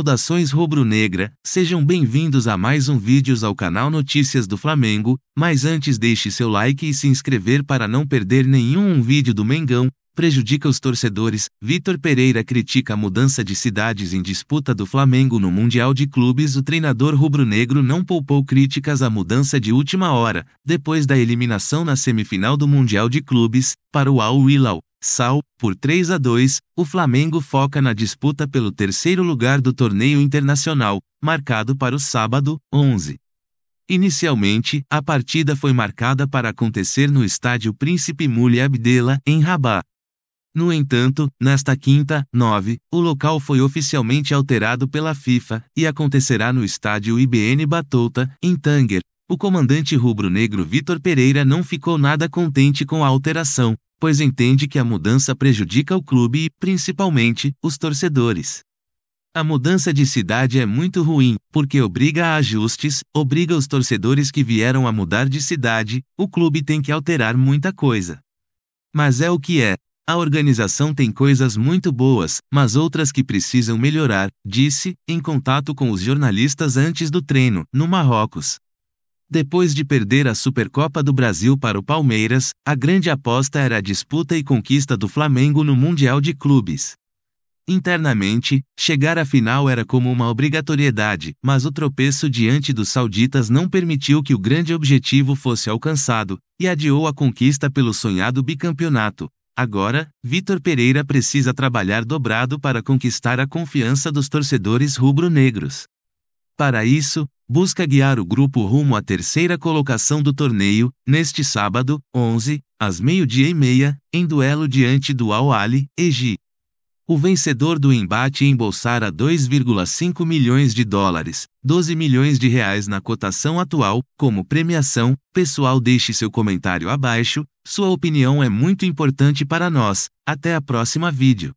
Saudações rubro-negra, sejam bem-vindos a mais um vídeo ao canal Notícias do Flamengo, mas antes deixe seu like e se inscrever para não perder nenhum vídeo do Mengão, prejudica os torcedores, Vitor Pereira critica a mudança de cidades em disputa do Flamengo no Mundial de Clubes o treinador rubro-negro não poupou críticas à mudança de última hora, depois da eliminação na semifinal do Mundial de Clubes, para o Al-Hilal, Sal, por 3 a 2, o Flamengo foca na disputa pelo terceiro lugar do torneio internacional, marcado para o sábado, 11. Inicialmente, a partida foi marcada para acontecer no estádio Príncipe Mule Abdela, em Rabat. No entanto, nesta quinta, 9, o local foi oficialmente alterado pela FIFA e acontecerá no estádio IBN Batouta, em Tanger. O comandante rubro-negro Vitor Pereira não ficou nada contente com a alteração, pois entende que a mudança prejudica o clube e, principalmente, os torcedores. A mudança de cidade é muito ruim, porque obriga a ajustes, obriga os torcedores que vieram a mudar de cidade, o clube tem que alterar muita coisa. Mas é o que é. A organização tem coisas muito boas, mas outras que precisam melhorar, disse, em contato com os jornalistas antes do treino, no Marrocos. Depois de perder a Supercopa do Brasil para o Palmeiras, a grande aposta era a disputa e conquista do Flamengo no Mundial de Clubes. Internamente, chegar à final era como uma obrigatoriedade, mas o tropeço diante dos sauditas não permitiu que o grande objetivo fosse alcançado e adiou a conquista pelo sonhado bicampeonato. Agora, Vitor Pereira precisa trabalhar dobrado para conquistar a confiança dos torcedores rubro-negros. Para isso, busca guiar o grupo rumo à terceira colocação do torneio, neste sábado, 11, às meio-dia e meia, em duelo diante do Al Ali, Egi. O vencedor do embate embolsará 2,5 milhões de dólares, 12 milhões de reais na cotação atual, como premiação. Pessoal, deixe seu comentário abaixo, sua opinião é muito importante para nós. Até a próxima vídeo.